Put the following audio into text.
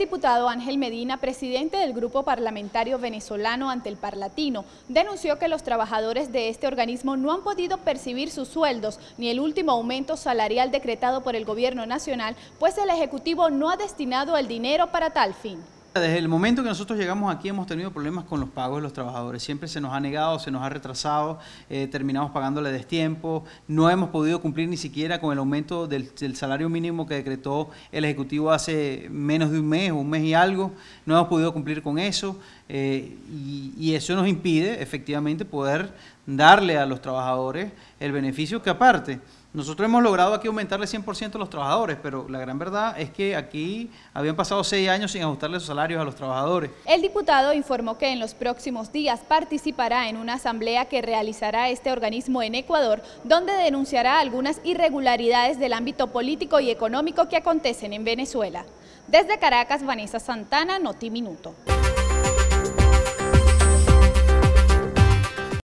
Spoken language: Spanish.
diputado Ángel Medina, presidente del Grupo Parlamentario Venezolano ante el Parlatino, denunció que los trabajadores de este organismo no han podido percibir sus sueldos ni el último aumento salarial decretado por el Gobierno Nacional, pues el Ejecutivo no ha destinado el dinero para tal fin. Desde el momento que nosotros llegamos aquí hemos tenido problemas con los pagos de los trabajadores. Siempre se nos ha negado, se nos ha retrasado, eh, terminamos pagándole destiempo, no hemos podido cumplir ni siquiera con el aumento del, salario mínimo que decretó el Ejecutivo hace menos de un mes, un mes y algo, no hemos podido cumplir con eso eh, y eso nos impide efectivamente poder darle a los trabajadores el beneficio que aparte nosotros hemos logrado aquí aumentarle 100% a los trabajadores, pero la gran verdad es que aquí habían pasado seis años sin ajustarle sus salarios a los trabajadores. El diputado informó que en los próximos días participará en una asamblea que realizará este organismo en Ecuador, donde denunciará algunas irregularidades del ámbito político y económico que acontecen en Venezuela. Desde Caracas, Vanessa Santana, Noti Minuto.